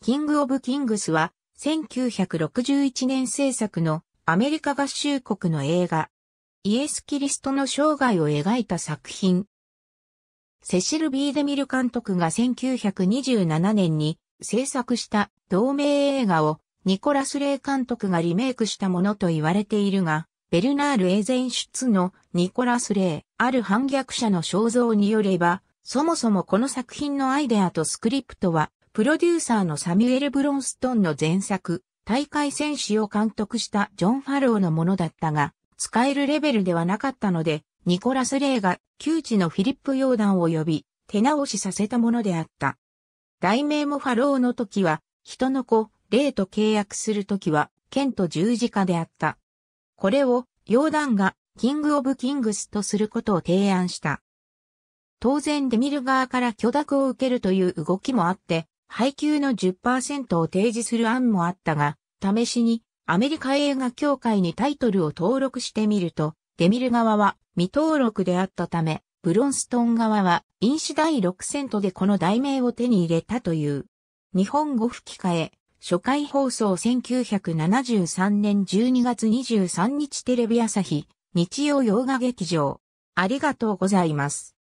キング・オブ・キングスは、1961年制作のアメリカ合衆国の映画、イエス・キリストの生涯を描いた作品。セシル・ビーデミル監督が1927年に制作した同名映画をニコラス・レイ監督がリメイクしたものと言われているが、ベルナール・エーゼン出のニコラス・レイ、ある反逆者の肖像によれば、そもそもこの作品のアイデアとスクリプトはプロデューサーのサミュエル・ブロンストンの前作、大会戦士を監督したジョン・ファローのものだったが、使えるレベルではなかったので、ニコラス・レイが旧知のフィリップ・ヨーダンを呼び、手直しさせたものであった。題名もファローの時は、人の子、レイと契約する時は、剣と十字架であった。これを、ヨーダンが、キング・オブ・キングスとすることを提案した。当然デミル側から許諾を受けるという動きもあって、配給の10%を提示する案もあったが、試しにアメリカ映画協会にタイトルを登録してみると、デミル側は未登録であったため、ブロンストン側は飲酒第6セントでこの題名を手に入れたという。日本語吹き替え、初回放送1973年12月23日テレビ朝日、日曜洋画劇場。ありがとうございます。